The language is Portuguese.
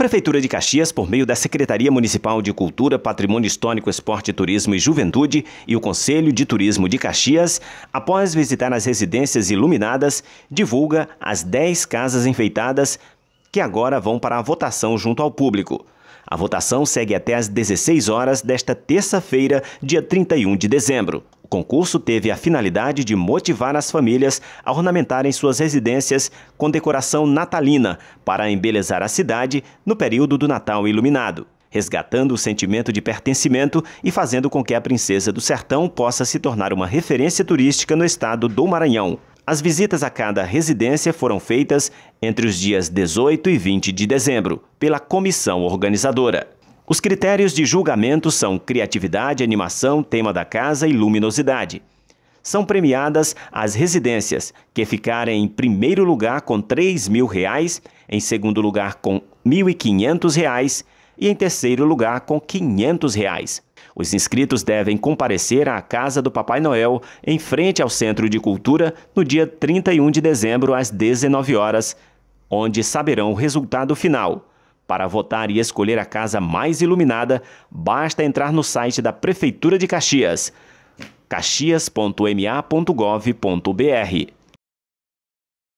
Prefeitura de Caxias, por meio da Secretaria Municipal de Cultura, Patrimônio Histórico, Esporte, Turismo e Juventude e o Conselho de Turismo de Caxias, após visitar as residências iluminadas, divulga as 10 casas enfeitadas que agora vão para a votação junto ao público. A votação segue até às 16 horas desta terça-feira, dia 31 de dezembro concurso teve a finalidade de motivar as famílias a ornamentarem suas residências com decoração natalina para embelezar a cidade no período do Natal iluminado, resgatando o sentimento de pertencimento e fazendo com que a Princesa do Sertão possa se tornar uma referência turística no estado do Maranhão. As visitas a cada residência foram feitas entre os dias 18 e 20 de dezembro pela comissão organizadora. Os critérios de julgamento são criatividade, animação, tema da casa e luminosidade. São premiadas as residências, que ficarem em primeiro lugar com R$ 3.000, em segundo lugar com R$ 1.500 e em terceiro lugar com R$ 500. Reais. Os inscritos devem comparecer à Casa do Papai Noel, em frente ao Centro de Cultura, no dia 31 de dezembro às 19 horas, onde saberão o resultado final. Para votar e escolher a casa mais iluminada, basta entrar no site da Prefeitura de Caxias, caxias.ma.gov.br.